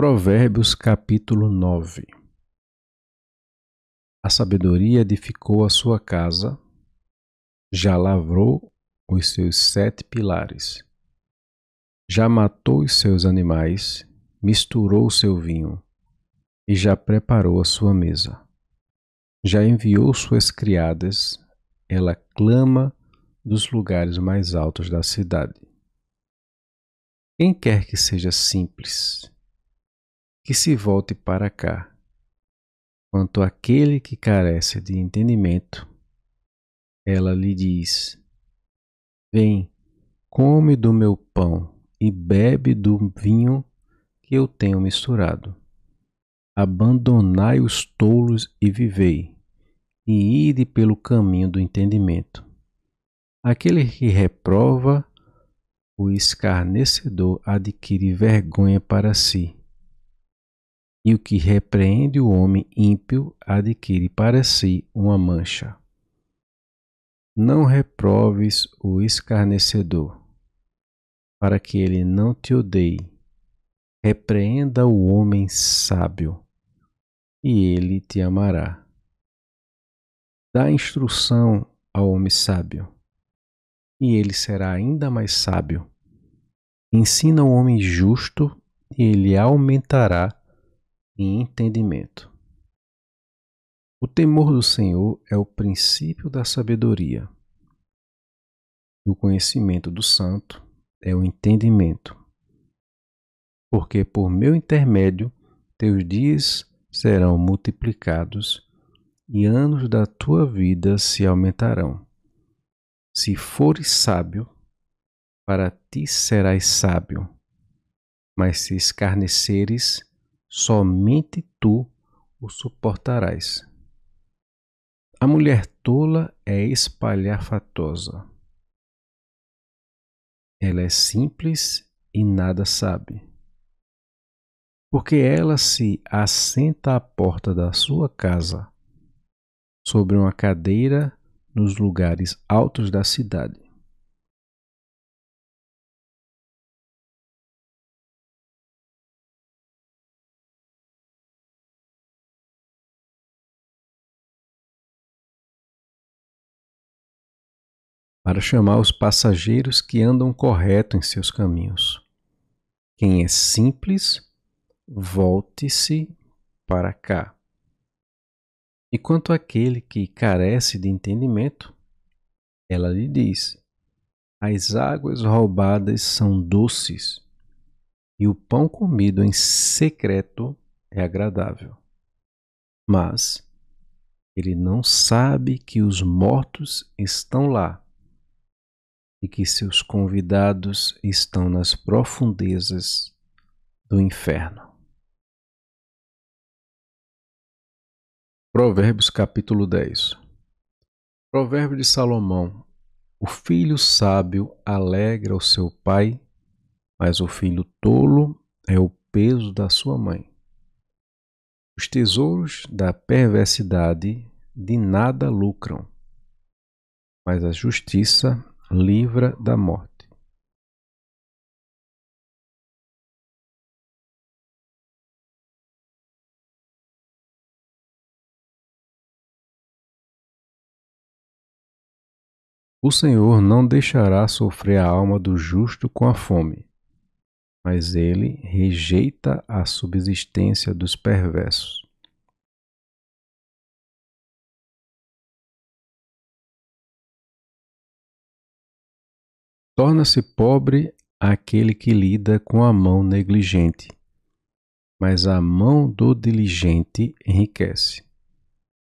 Provérbios capítulo 9 A sabedoria edificou a sua casa, já lavrou os seus sete pilares, já matou os seus animais, misturou o seu vinho e já preparou a sua mesa. Já enviou suas criadas, ela clama dos lugares mais altos da cidade. Quem quer que seja simples, que se volte para cá. Quanto àquele que carece de entendimento, ela lhe diz: Vem, come do meu pão e bebe do vinho que eu tenho misturado. Abandonai os tolos e vivei, e ide pelo caminho do entendimento. Aquele que reprova o escarnecedor adquire vergonha para si e o que repreende o homem ímpio adquire para si uma mancha. Não reproves o escarnecedor, para que ele não te odeie. Repreenda o homem sábio, e ele te amará. Dá instrução ao homem sábio, e ele será ainda mais sábio. Ensina o homem justo, e ele aumentará e entendimento. O temor do Senhor é o princípio da sabedoria. O conhecimento do santo é o entendimento. Porque por meu intermédio teus dias serão multiplicados e anos da tua vida se aumentarão. Se fores sábio, para ti serás sábio. Mas se escarneceres, somente tu o suportarás. A mulher tola é espalhafatosa. Ela é simples e nada sabe. Porque ela se assenta à porta da sua casa, sobre uma cadeira nos lugares altos da cidade. para chamar os passageiros que andam correto em seus caminhos. Quem é simples, volte-se para cá. E quanto àquele que carece de entendimento, ela lhe diz: As águas roubadas são doces, e o pão comido em secreto é agradável. Mas ele não sabe que os mortos estão lá e que seus convidados estão nas profundezas do inferno. Provérbios capítulo 10 Provérbio de Salomão: O filho sábio alegra o seu pai, mas o filho tolo é o peso da sua mãe. Os tesouros da perversidade de nada lucram, mas a justiça livra da morte. O Senhor não deixará sofrer a alma do justo com a fome, mas ele rejeita a subsistência dos perversos. Torna-se pobre aquele que lida com a mão negligente, mas a mão do diligente enriquece.